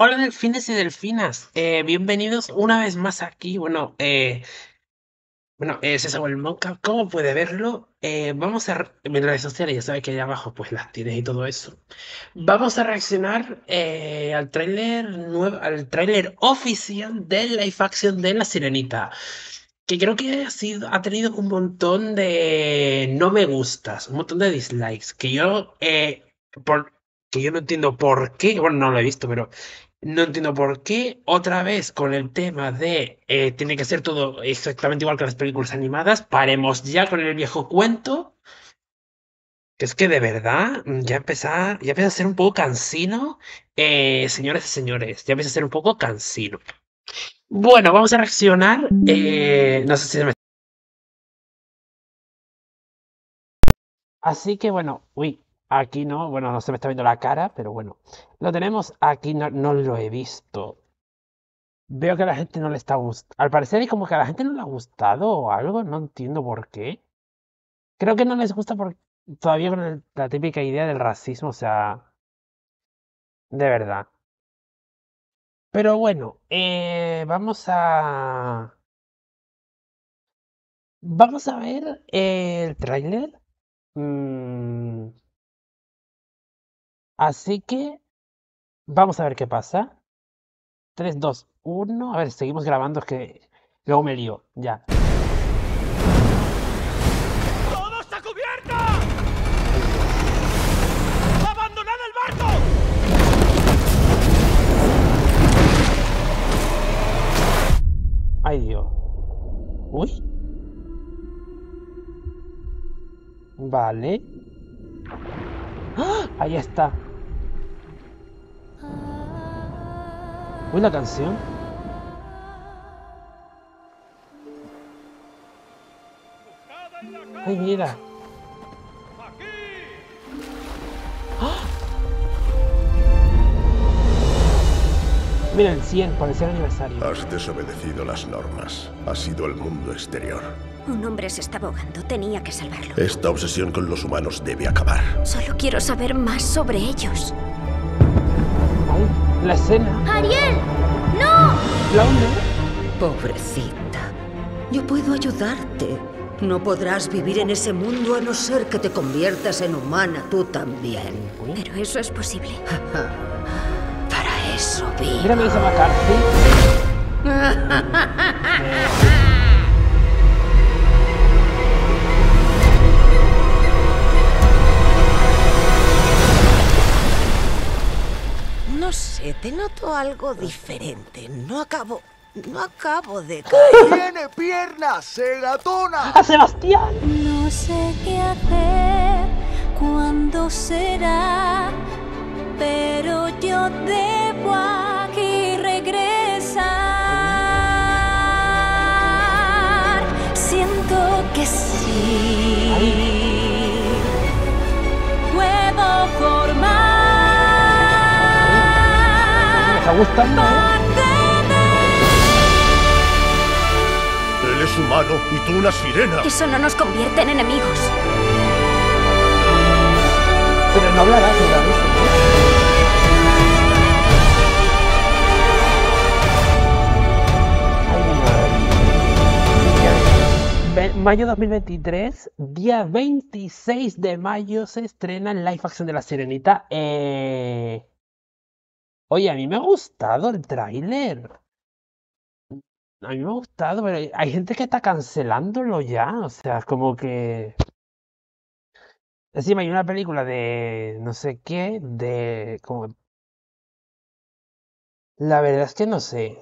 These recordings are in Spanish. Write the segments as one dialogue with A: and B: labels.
A: Hola delfines y delfinas, eh, bienvenidos una vez más aquí. Bueno, eh, bueno, es eh, eso el Monca, como puede verlo, eh, vamos a mis redes sociales, ya sabes que allá abajo pues las tienes y todo eso. Vamos a reaccionar al tráiler nuevo, al tráiler oficial de Life Action de La Sirenita, que creo que ha tenido un montón de no me gustas, un montón de dislikes, que yo que yo no entiendo por qué, bueno, no lo he visto, pero no entiendo por qué, otra vez con el tema de eh, tiene que ser todo exactamente igual que las películas animadas, paremos ya con el viejo cuento. Que es que de verdad mm, ya empezar, ya empieza a ser un poco cansino, eh, señores y señores, ya empieza a ser un poco cansino. Bueno, vamos a reaccionar. Eh, no sé si me... Así que bueno, uy, Aquí no, bueno, no se me está viendo la cara, pero bueno. Lo tenemos aquí, no, lo he visto. Veo que a la gente no le está gustando. Al parecer es como que a la gente no le ha gustado o algo, no entiendo por qué. Creo que no les gusta por... todavía con la típica idea del racismo, o sea... De verdad. Pero bueno, eh, vamos a... Vamos a ver el tráiler. Mm, Así que vamos a ver qué pasa. 3, 2, 1. A ver, seguimos grabando, es que luego me lío. Ya. ¡Todo está cubierto! abandonado el barco! Ay Dios. Uy. Vale. ¡Ah! Ahí está. la canción. Ay, mira. ¡Ah! Mira el 100 parece el aniversario. Has desobedecido las normas. Ha sido el mundo exterior. Un hombre se está ahogando. Tenía que salvarlo. Esta obsesión con los humanos debe acabar. Solo quiero saber más sobre ellos. La escena. ¡Ariel! ¡No! ¿La onda? Pobrecita. Yo puedo ayudarte. No podrás vivir en ese mundo a no ser que te conviertas en humana tú también. Pero eso es posible. Para eso vivo. McCarthy. te noto algo diferente. No acabo. No acabo de caer. ¡Tiene piernas, ceratona! ¡A Sebastián! No sé qué hacer, cuándo será, pero yo debo aquí regresar. Siento que sí. está gustando, ¿eh? Él es humano y tú una sirena. Eso no nos convierte en enemigos. Pero no hablarás de la luz. mayo 2023, día 26 de mayo, se estrena Live Action de la Sirenita. Eh, Oye, a mí me ha gustado el tráiler. A mí me ha gustado, pero hay gente que está cancelándolo ya. O sea, es como que. Encima hay una película de no sé qué, de como. La verdad es que no sé.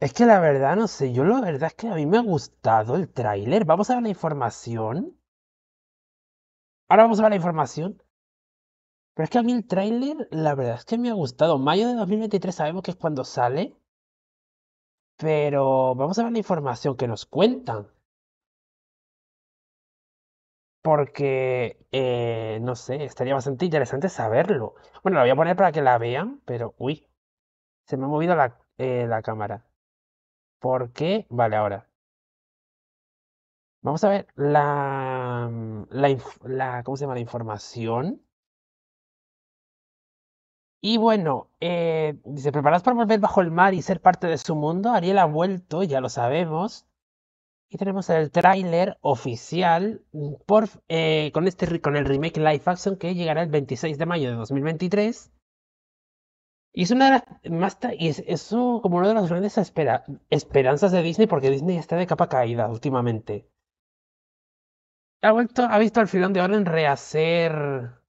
A: Es que la verdad no sé, yo la verdad es que a mí me ha gustado el tráiler. Vamos a ver la información. Ahora vamos a ver la información. Pero es que a mí el tráiler, la verdad es que me ha gustado. Mayo de 2023 sabemos que es cuando sale. Pero vamos a ver la información que nos cuentan. Porque, eh, no sé, estaría bastante interesante saberlo. Bueno, la voy a poner para que la vean, pero, uy, se me ha movido la, eh, la cámara. ¿Por qué? Vale, ahora. Vamos a ver la, mm, la, ¿cómo se llama? La información y bueno, eh, dice, ¿preparás para volver bajo el mar y ser parte de su mundo? Ariel ha vuelto, ya lo sabemos. Y tenemos el tráiler oficial mm, por, eh, con, este, el remake live action que llegará el 26 de mayo de 2023. Y es una más y es, como una de las grandes esperanzas de Disney porque Disney está de capa caída últimamente. Ha vuelto, ha visto al filón de orden en rehacer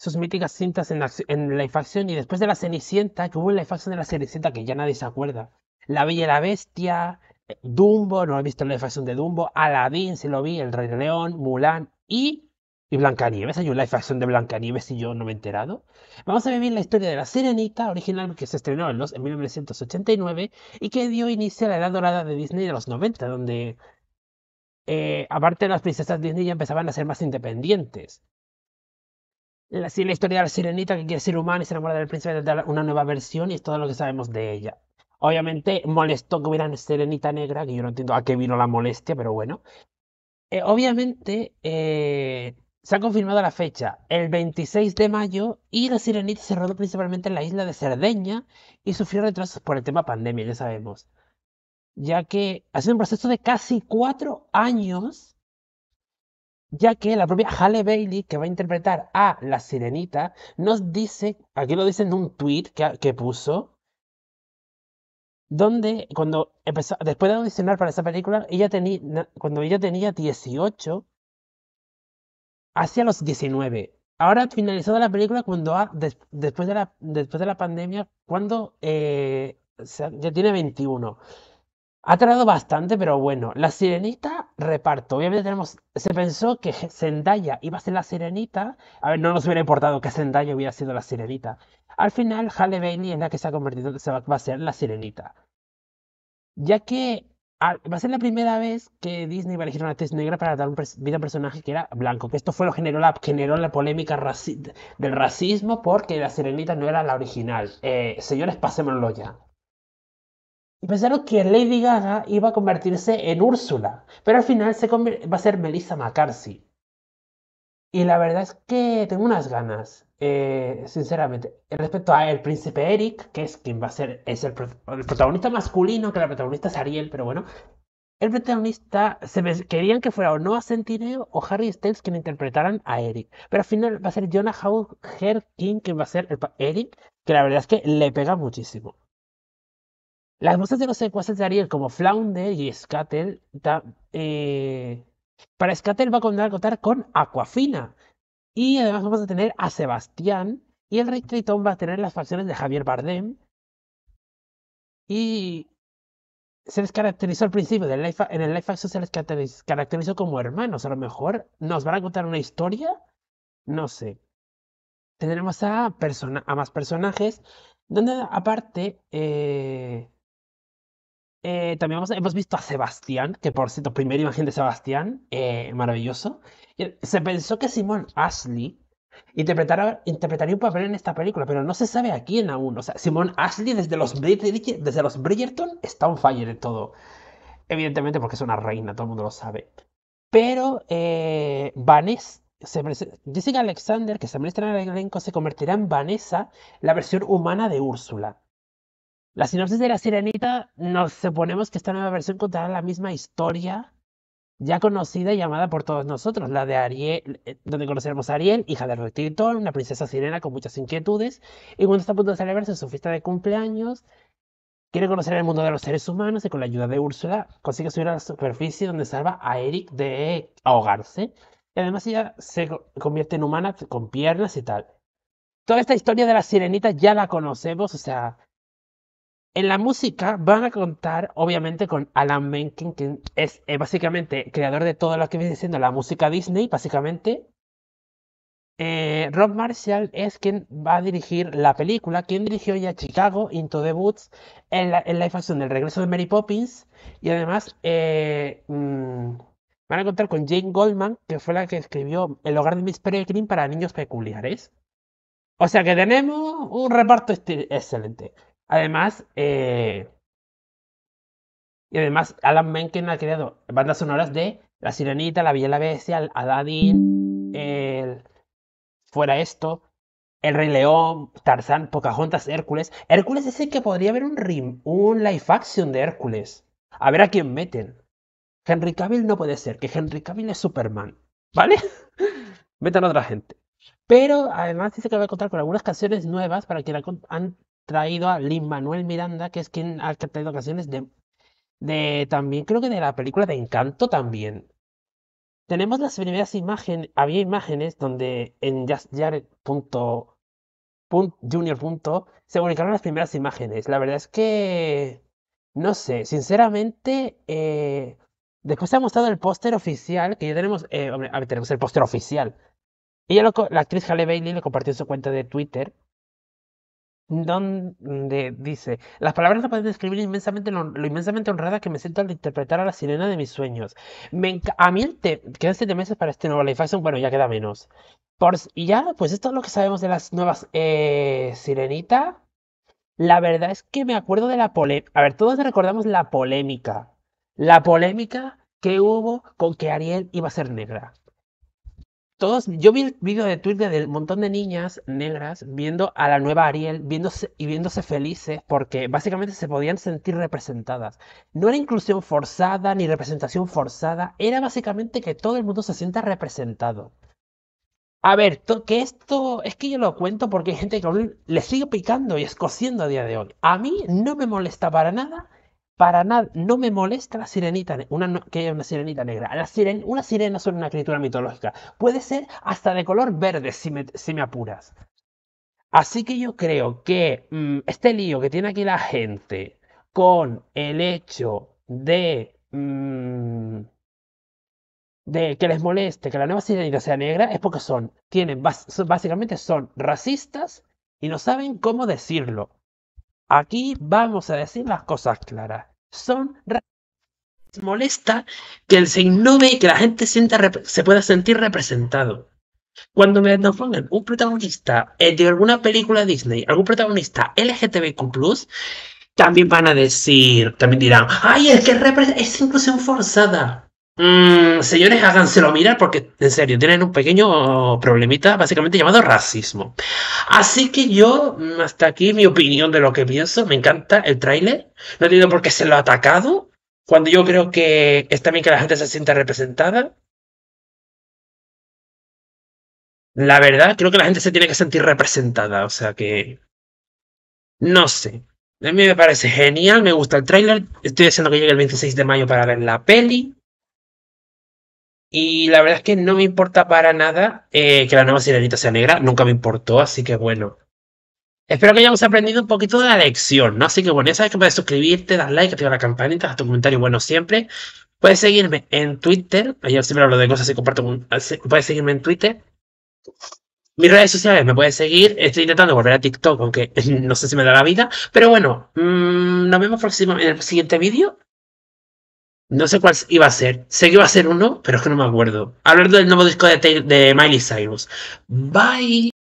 A: sus míticas cintas en, la, en y después de la Cenicienta, que hubo en Life de la Cenicienta que ya nadie se acuerda. La Bella y la Bestia, eh, Dumbo, no he visto la infacción de Dumbo, Aladdin, se lo vi, El Rey León, Mulan y y Blancanieves, hay una life action de Blancanieves y yo no me he enterado. Vamos a vivir la historia de la Sirenita, original que se estrenó en, 1989 y que dio inicio a la edad dorada de Disney de los 90, donde eh, aparte las princesas Disney ya empezaban a ser más independientes la, historia de la sirenita que quiere ser humana y se enamora del príncipe de una nueva versión y es todo lo que sabemos de ella. Obviamente molestó que hubiera una sirenita negra, que yo no entiendo a qué vino la molestia, pero bueno. Eh, obviamente eh, se ha confirmado la fecha, el 26 de mayo, y la sirenita se rodó principalmente en la isla de Cerdeña y sufrió retrasos por el tema pandemia, ya sabemos. Ya que ha sido un proceso de casi cuatro años ya que la propia Halle Bailey, que va a interpretar a la sirenita, nos dice, aquí lo dice en un tweet que, que puso, donde cuando empezó, después de audicionar para esa película, ella tenía, cuando ella tenía 18, hacia los 19. Ahora, finalizada la película, cuando después, de la, después de la pandemia, cuando eh, ya tiene 21. Ha tardado bastante, pero bueno. La sirenita reparto. Obviamente tenemos. Se pensó que Zendaya iba a ser la sirenita. A ver, no nos hubiera importado que Zendaya hubiera sido la sirenita. Al final, Halle Bailey es la que se ha convertido. Se va, a ser la sirenita. Ya que va a ser la primera vez que Disney va a elegir una actriz negra para dar un vida a un personaje que era blanco. Que esto fue lo generó la, generó la polémica del racismo porque la sirenita no era la original. Eh, señores, pasémoslo ya. Y pensaron que Lady Gaga iba a convertirse en Úrsula, pero al final se va a ser Melissa McCarthy. Y la verdad es que tengo unas ganas, eh, sinceramente. Respecto a El Príncipe Eric, que es quien va a ser, es el, protagonista masculino, que la protagonista es Ariel, pero bueno. El protagonista, se querían que fuera o Noah Centineo o Harry Styles quien interpretaran a Eric. Pero al final va a ser Jonah Hauer King quien va a ser el, Eric, que la verdad es que le pega muchísimo. Las voces de los secuaces de Ariel, como Flounder y Scuttle. Eh, para escatel va a contar, con Aquafina. Y además vamos a tener a Sebastián. Y el Rey Tritón va a tener las facciones de Javier Bardem. Y se les caracterizó al principio, en el Life Action se les caracterizó como hermanos. A lo mejor nos van a contar una historia, no sé. Tendremos a, a más personajes, donde aparte eh, eh, también hemos visto a Sebastián, que por cierto, primera imagen de Sebastián, eh, maravilloso. Se pensó que Simon Ashley interpretaría un papel en esta película, pero no se sabe a quién aún. O sea, Simon Ashley desde los, desde los Bridgerton está un fire de todo. Evidentemente porque es una reina, todo el mundo lo sabe. Pero eh, Vanessa, Jessica Alexander, que se muestra en el elenco, se convertirá en Vanessa, la versión humana de Úrsula. La sinopsis de La Sirenita nos suponemos que esta nueva versión contará la misma historia ya conocida y llamada por todos nosotros, la de Ariel, eh, donde conoceremos a Ariel, hija de rey Tritón, una princesa sirena con muchas inquietudes, y cuando está a punto de celebrarse su fiesta de cumpleaños, quiere conocer el mundo de los seres humanos y con la ayuda de Úrsula consigue subir a la superficie donde salva a Eric de ahogarse, y además ella se convierte en humana con piernas y tal. Toda esta historia de la sirenita ya la conocemos, o sea, en la música van a contar, obviamente, con Alan Menken, que es eh, básicamente creador de todo lo que viene siendo la música Disney, básicamente. Eh, Rob Marshall es quien va a dirigir la película, quien dirigió ya Chicago, Into the Woods, en la, en la del regreso de Mary Poppins, y además eh, mm, van a contar con Jane Goldman, que fue la que escribió El hogar de Miss Peregrine para niños peculiares. O sea que tenemos un reparto excelente. Además, eh, y además Alan Menken ha creado bandas sonoras de La Sirenita, La Bella y la Bestia, Aladdin, el, Fuera Esto, El Rey León, Tarzán, Pocahontas, Hércules. Hércules dice que podría haber un, rim, un live action de Hércules. A ver a quién meten. Henry Cavill no puede ser, que Henry Cavill es Superman. ¿Vale? Metan a otra gente. Pero además dice que va a contar con algunas canciones nuevas para que han traído a Lin Manuel Miranda, que es quien ha traído ocasiones de, de también, creo que de la película de Encanto también. Tenemos las primeras imágenes, había imágenes donde en punto se publicaron las primeras imágenes. La verdad es que, no sé, sinceramente, eh, después se ha mostrado el póster oficial, que ya tenemos, eh, hombre, a ver, tenemos el póster oficial. Y la actriz Halle Bailey le compartió en su cuenta de Twitter donde dice, las palabras no pueden describir inmensamente lo, inmensamente honrada que me siento al interpretar a la sirena de mis sueños. a mí quedan siete meses para este nuevo bueno, ya queda menos. y ya, pues esto es lo que sabemos de las nuevas eh, Sirenita. La verdad es que me acuerdo de la polémica. A ver, todos recordamos la polémica. La polémica que hubo con que Ariel iba a ser negra todos, yo vi el vídeo de Twitter del montón de niñas negras viendo a la nueva Ariel viéndose, y viéndose felices porque básicamente se podían sentir representadas. No era inclusión forzada ni representación forzada, era básicamente que todo el mundo se sienta representado. A ver, que esto es que yo lo cuento porque hay gente que le sigue picando y escociendo a día de hoy. A mí no me molesta para nada para nada, no me molesta la sirenita, una, que haya una sirenita negra. una sirena es una criatura mitológica. Puede ser hasta de color verde, si me, apuras. Así que yo creo que mm, este lío que tiene aquí la gente con el hecho mm, de, que les moleste que la nueva sirenita sea negra es porque son, tienen, básicamente son racistas y no saben cómo decirlo. Aquí vamos a decir las cosas claras son molesta que se innove y que la gente sienta se pueda sentir representado. Cuando me pongan un protagonista eh, de alguna película Disney, algún protagonista LGTBQ, también van a decir, también dirán, ay, es que es inclusión forzada. Mm, señores, háganselo mirar porque en serio tienen un pequeño problemita básicamente llamado racismo. Así que yo, mm, hasta aquí mi opinión de lo que pienso. Me encanta el tráiler. No entiendo por qué se lo ha atacado. Cuando yo creo que está bien que la gente se sienta representada. La verdad, creo que la gente se tiene que sentir representada. O sea que. No sé. A mí me parece genial, me gusta el tráiler. Estoy diciendo que llegue el 26 de mayo para ver la peli. Y la verdad es que no me importa para nada eh, que la nueva sirenita sea negra, nunca me importó, así que bueno. Espero que hayamos aprendido un poquito de la lección, ¿no? Así que bueno, ya sabes que puedes suscribirte, dar like, activar la campanita, dejar tu comentario bueno siempre. Puedes seguirme en Twitter, ayer siempre hablo de cosas y comparto, ah, puedes seguirme en Twitter. Mis redes sociales me puedes seguir, estoy intentando volver a TikTok, aunque no sé si me da la vida, pero bueno, mm, nos vemos próximo, en el siguiente vídeo no sé cuál iba a ser. Sé que iba a ser uno, pero es que no me acuerdo. Hablar del nuevo disco de, de Miley Cyrus. Bye.